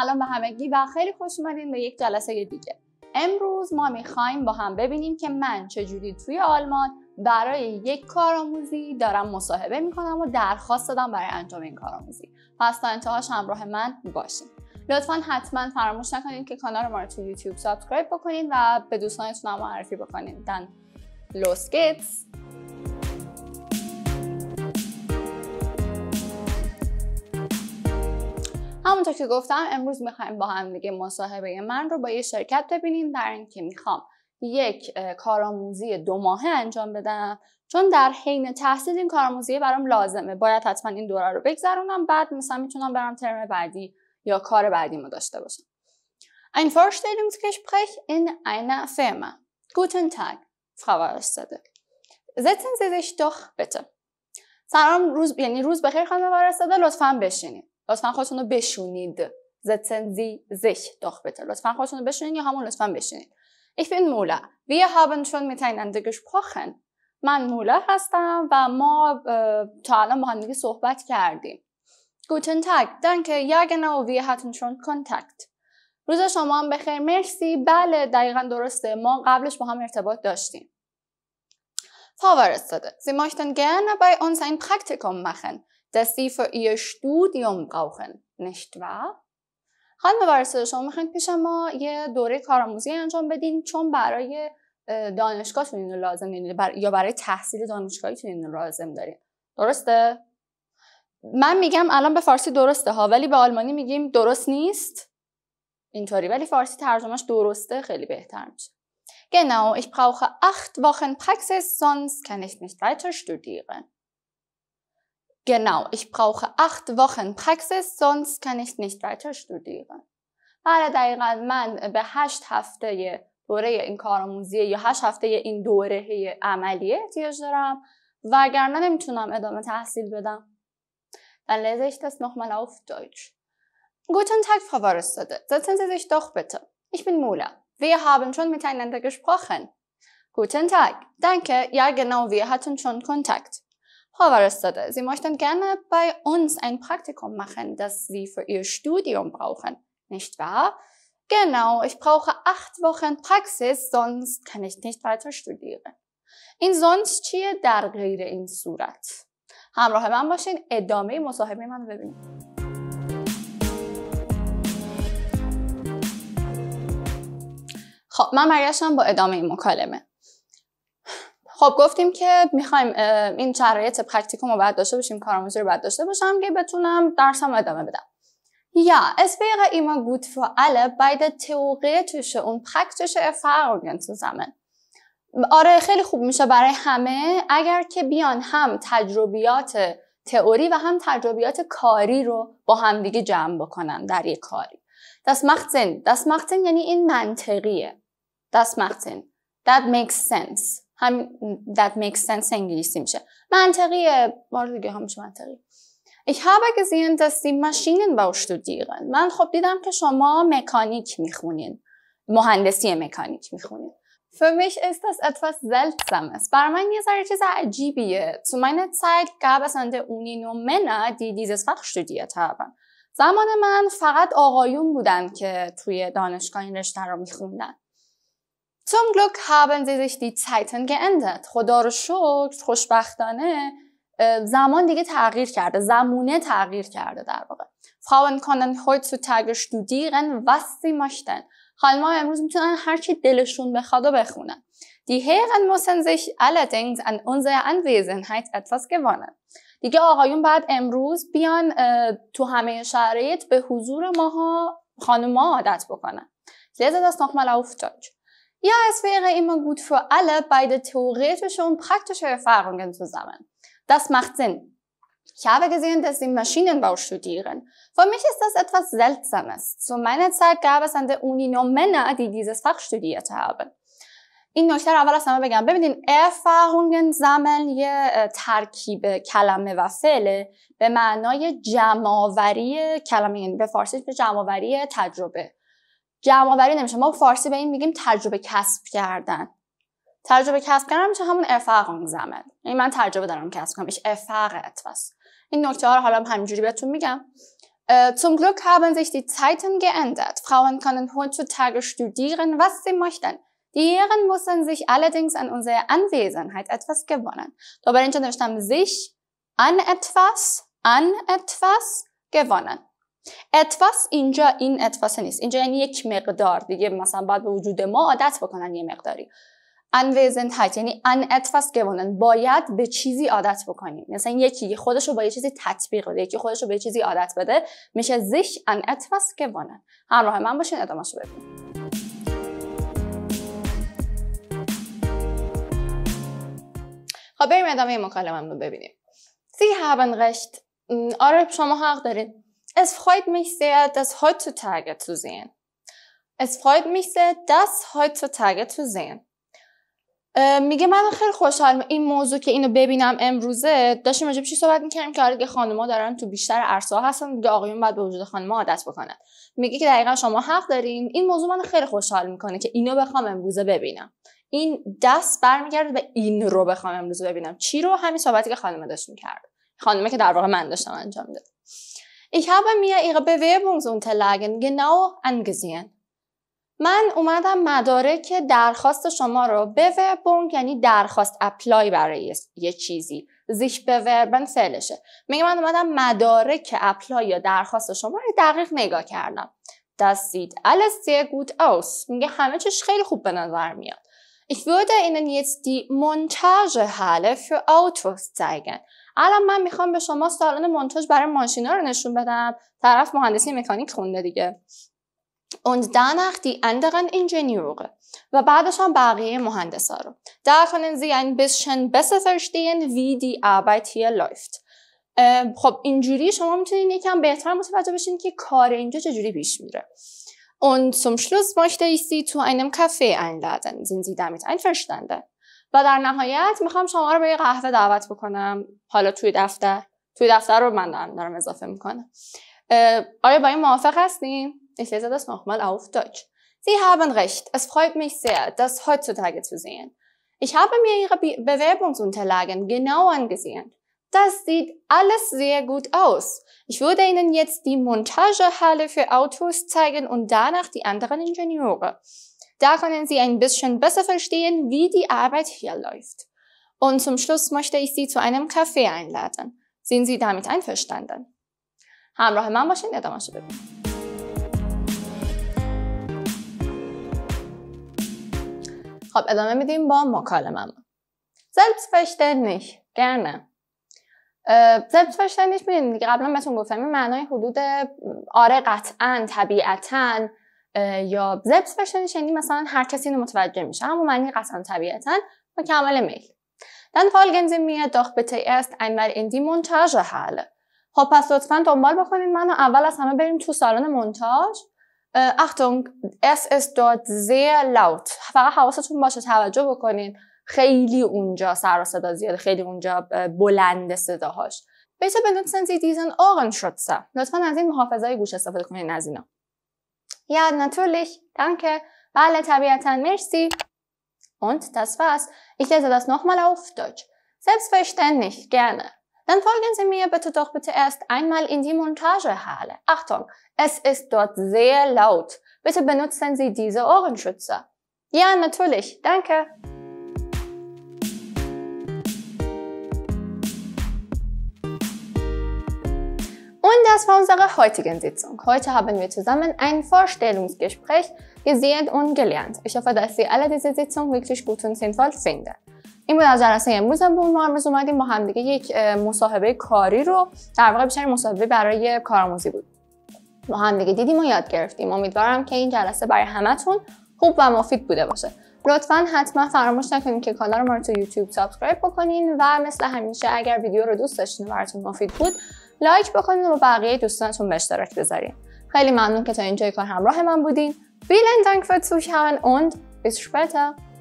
سلام به همگی و خیلی خوش اومدین به یک جلسه دیگه امروز ما میخوایم با هم ببینیم که من چجوری توی آلمان برای یک کارآموزی دارم مصاحبه میکنم و درخواست دادم برای انجام این کارآموزی پس تا انتهاش همراه من باشین لطفا حتما فراموش نکنید که کانال ما رو توی یوتیوب سابسکرایب بکنید و به دوستانتون هم معرفی بکنید دن لوس همونطور که گفتم امروز میخوایم با هم دیگه مصاحبه من رو با یه شرکت ببینیم در اینکه میخوام یک کارآموزی دو ماهه انجام بدم چون در حین تحصیل این کارآموزی برام لازمه باید حتما این دوره رو بگذرونم بعد مثلا میتونم برم ترم بعدی یا کار بعدی بعدیمو داشته باشم این Vorstellungsgespräch این اینا Firma. گوتن Tag, Frau Warstede. سلام روز یعنی روز بخیر خانم وارستاده لطفا بشینید لطفا خودتون رو بشونید setzen sich doch bitte لطفا خودتون رو بشونید یا همون لطفا بشینید Ich bin وی Wir haben schon miteinander gesprochen. من مولا هستم و ما تا الان با هم صحبت کردیم. گوتن تگ. دنکه یا و وی هاتن شون کنتکت. روز شما هم بخیر مرسی. بله دقیقا درسته. ما قبلش با هم ارتباط داشتیم. Vorwärts زی ماشتن gerne bei uns ein Praktikum machen. dass sie für ihr Studium brauchen, nicht wahr? خانم شما میخواین پیش ما یه دوره کارآموزی انجام بدین چون برای äh, دانشگاهتون اینو لازم دارین یا برای تحصیل دانشگاهیتون اینو لازم دارین درسته من میگم الان به فارسی درسته ها ولی به آلمانی میگیم درست نیست اینطوری ولی فارسی ترجمهش درسته خیلی بهتر میشه genau ich brauche acht Wochen Praxis sonst kann ich nicht weiter studieren Genau, ich brauche acht Wochen Praxis, sonst kann ich nicht weiter studieren. بله دقیقا من به هشت هفته دوره این کارآموزی یا هشت هفته این دوره عملیه احتیاج دارم وگرنه نمیتونم ادامه تحصیل بدم. Dann lese ich das nochmal auf Deutsch. Guten Tag, Frau Warstede. Setzen Sie sich doch bitte. Ich bin Mula. Wir haben schon miteinander gesprochen. Guten Tag. Danke. Ja, genau, wir hatten schon Kontakt. Hoverstudie. Sie möchten gerne bei uns ein Praktikum machen, das Sie für Ihr Studium brauchen, nicht wahr? Genau, ich brauche acht Wochen Praxis, sonst kann ich nicht weiter studieren. این زونس چیه در غیر این صورت همراه من باشین ادامه مصاحبه من ببینید خب من برگشتم با ادامه این مکالمه خب گفتیم که میخوایم این شرایط پرکتیکوم رو باید داشته باشیم کارآموزی رو باید داشته باشم که بتونم درسم ادامه بدم یا es wäre immer gut für alle, باید theoretische und praktische تو آره خیلی خوب میشه برای همه اگر که بیان هم تجربیات تئوری و هم تجربیات کاری رو با همدیگه جمع بکنن در یک کاری. دست مختن دست مختن یعنی این منطقیه. دست مختن. That makes sense. هم that makes sense انگلیسی میشه منطقیه بار دیگه همش منطقی Ich habe gesehen, dass Sie Maschinenbau studieren. من خب دیدم که شما مکانیک میخونین. مهندسی مکانیک میخونین. Für mich ist das etwas Seltsames. Bei mir ist es etwas Ajibiye. Zu meiner Zeit gab es an der Uni nur Männer, die dieses Fach studiert haben. زمان من فقط آقایون بودن که توی دانشگاه این رشته رو میخوندن. Zum Glück haben sie sich die Zeiten geändert. خدا رو شکر خوشبختانه زمان دیگه تغییر کرده زمونه تغییر کرده در واقع Frauen können heutzutage studieren was sie möchten خانم‌ها امروز میتونن هر چی دلشون بخواد و بخونن Die Herren müssen sich allerdings an unsere Anwesenheit etwas gewöhnen. دیگه آقایون بعد امروز بیان تو همه شرایط به حضور ماها خانم‌ها عادت بکنن. لذا das nochmal auf Deutsch. Ja, es wäre immer gut für alle, beide theoretische und praktische Erfahrungen zu sammeln. Das macht Sinn. Ich habe gesehen, dass sie Maschinenbau studieren. Für mich ist das etwas Seltsames. Zu meiner Zeit gab es an der Uni nur Männer, die dieses Fach studiert haben. In نکته رو اول از همه بگم Erfahrungen sammeln, زمن äh, Tarkibe, ترکیب کلمه و فعله به معنای جمعآوری کلمه یعنی به فارسی جمع آوری نمیشه ما فارسی به این میگیم تجربه کسب کردن تجربه کسب کردن میشه همون رو زمن یعنی من تجربه دارم کسب کنم ایش افق بس این نکته ها رو حالا همینجوری بهتون میگم Zum Glück haben sich die Zeiten geändert. Frauen können heutzutage studieren, was sie möchten. Die Herren müssen sich allerdings an unserer Anwesenheit etwas gewöhnen. Dabei entstanden sich an etwas, an etwas gewöhnen. اتفاس اینجا این اتفاس نیست اینجا یعنی یک مقدار دیگه مثلا باید به وجود ما عادت بکنن یه مقداری unwesentheit یعنی ان اتفاس گوانن باید به چیزی عادت بکنیم مثلا یکی خودش رو با یه چیزی تطبیق بده یکی خودش رو به چیزی عادت بده میشه زیش ان اتفاس گوانن همراه من باشین ادامه رو ببینیم خب بریم ادامه مکالمه رو ببینیم سی هابن رشت آره شما حق دارید Es freut mich sehr, das heutzutage zu sehen. Es freut mich sehr, das heutzutage zu sehen. Äh, میگه من خیلی خوشحالم این موضوع که اینو ببینم امروزه داشتیم راجع چی صحبت می‌کردم که حالا خانم‌ها دارن تو بیشتر عرصه هستن دیگه آقایون بعد به وجود خانم‌ها عادت بکنن میگه که دقیقا شما حق دارین این موضوع من خیلی خوشحال میکنه که اینو بخوام امروزه ببینم این دست برمیگرده به این رو بخوام امروزه ببینم چی رو همین صحبتی که خانمه داشت میکرد خانمه که در واقع من داشتم انجام می‌دادم Ich habe mir Ihre Bewerbungsunterlagen genau angesehen. من اومدم مدارک درخواست شما رو بوربون یعنی درخواست اپلای برای یه چیزی زیش بوربن فعلشه میگه من اومدم مدارک اپلای یا درخواست شما رو دقیق نگاه کردم Das sieht alles sehr gut aus. میگه همه چیش خیلی خوب به نظر میاد. Ich würde Ihnen jetzt die Montagehalle für Autos zeigen. الان من میخوام به شما سالن مونتاژ برای ماشینا رو نشون بدم طرف مهندسی مکانیک خونده دیگه und danach die anderen Ingenieure و بعدش هم بقیه مهندسا رو da können Sie ein bisschen besser verstehen wie die Arbeit hier läuft خب اینجوری شما میتونید یکم بهتر متوجه بشین که کار اینجا چجوری پیش میره und zum Schluss möchte ich Sie zu einem Kaffee einladen sind Sie damit einverstanden و در نهایت میخوام شما رو به یه قهوه دعوت بکنم حالا توی دفتر توی دفتر رو من دارم, دارم اضافه میکنم آیا با این موافق هستیم ich lese das nochmal auf Deutsch. Sie haben recht. Es freut mich sehr, das heutzutage zu sehen. Ich habe mir Ihre Bewerbungsunterlagen genau angesehen. Das sieht alles sehr gut aus. Ich würde Ihnen jetzt die Montagehalle für Autos zeigen und danach die anderen Ingenieure. Da können Sie ein bisschen besser verstehen, wie die Arbeit hier läuft. Und zum Schluss möchte ich Sie zu einem Kaffee einladen. Sind Sie damit einverstanden? همراه من باشین ادامهش رو ببینیم خب ادامه میدیم با مکالمه selbstverständlich gerne äh, selbstverständlich bin ich, قبلا بهتون mit این معنای حدود آره قطعا طبیعتا یا زبس بشنش یعنی مثلا هر کسی اینو متوجه میشه اما معنی قسم طبیعتا مکمل میل Den folgende mir doch bitte erst einmal in die Montagehalle. خب پس لطفا دنبال بکنید منو اول از همه بریم تو سالن مونتاژ Achtung, es ist dort sehr laut. فقط حواستون باشه توجه بکنین. خیلی اونجا سر و صدا زیاده. خیلی اونجا بلند صداهاش. bitte benutzen Sie diesen Ohrenschützer. لطفا از این های گوش استفاده کنید از اینا. Ja, natürlich. Danke. Vale, tabiatan, merci. Und das war's. Ich lese das nochmal auf Deutsch. Selbstverständlich, gerne. Dann folgen Sie mir bitte doch bitte erst einmal in die Montagehalle. Achtung, es ist dort sehr laut. Bitte benutzen Sie diese Ohrenschützer. Ja, natürlich, danke. das war unsere heutige Sitzung. Heute haben wir zusammen ein Vorstellungsgespräch gesehen und gelernt. Ich hoffe, dass Sie alle diese Sitzung wirklich gut und sinnvoll finden. این بود از جلسه امروز به امروز اومدیم با هم دیگه یک مصاحبه کاری رو در واقع بیشتر مصاحبه برای کارآموزی بود با دیگه دیدیم و یاد گرفتیم امیدوارم که این جلسه برای همتون خوب و مفید بوده باشه لطفا حتما فراموش نکنید که کانال ما رو تو یوتیوب سابسکرایب بکنین و مثل همیشه اگر ویدیو رو دوست داشتین و براتون مفید بود لایک بکنید و بقیه دوستانتون به اشتراک بذارین خیلی ممنون که تا اینجای کار همراه من بودین Vielen Dank fürs Zuschauen und bis später!